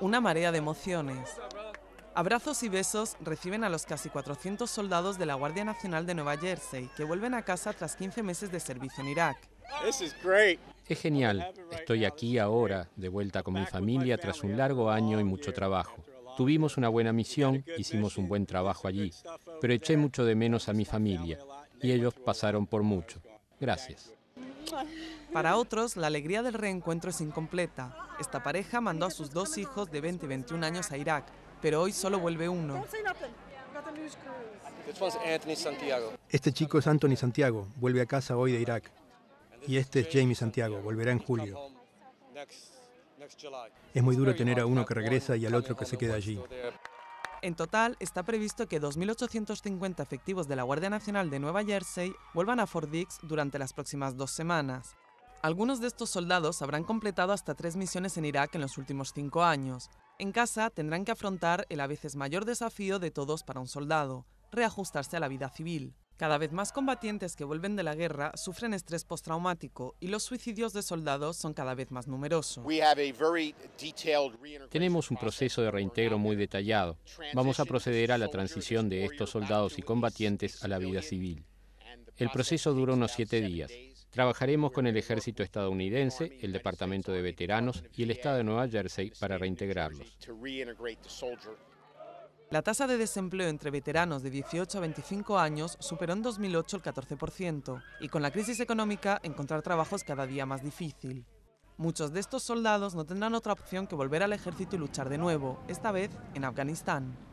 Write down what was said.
Una marea de emociones. Abrazos y besos reciben a los casi 400 soldados de la Guardia Nacional de Nueva Jersey que vuelven a casa tras 15 meses de servicio en Irak. Es genial. Estoy aquí ahora, de vuelta con mi familia tras un largo año y mucho trabajo. Tuvimos una buena misión, hicimos un buen trabajo allí, pero eché mucho de menos a mi familia y ellos pasaron por mucho. Gracias. Para otros, la alegría del reencuentro es incompleta. Esta pareja mandó a sus dos hijos de 20 y 21 años a Irak, pero hoy solo vuelve uno. Este chico es Anthony Santiago, vuelve a casa hoy de Irak. Y este es Jamie Santiago, volverá en julio. Es muy duro tener a uno que regresa y al otro que se queda allí. En total, está previsto que 2.850 efectivos de la Guardia Nacional de Nueva Jersey vuelvan a Fort Dix durante las próximas dos semanas. Algunos de estos soldados habrán completado hasta tres misiones en Irak en los últimos cinco años. En casa tendrán que afrontar el a veces mayor desafío de todos para un soldado, reajustarse a la vida civil. Cada vez más combatientes que vuelven de la guerra sufren estrés postraumático y los suicidios de soldados son cada vez más numerosos. Tenemos un proceso de reintegro muy detallado. Vamos a proceder a la transición de estos soldados y combatientes a la vida civil. El proceso dura unos siete días. Trabajaremos con el ejército estadounidense, el Departamento de Veteranos y el Estado de Nueva Jersey para reintegrarlos. La tasa de desempleo entre veteranos de 18 a 25 años superó en 2008 el 14% y con la crisis económica encontrar trabajo es cada día más difícil. Muchos de estos soldados no tendrán otra opción que volver al ejército y luchar de nuevo, esta vez en Afganistán.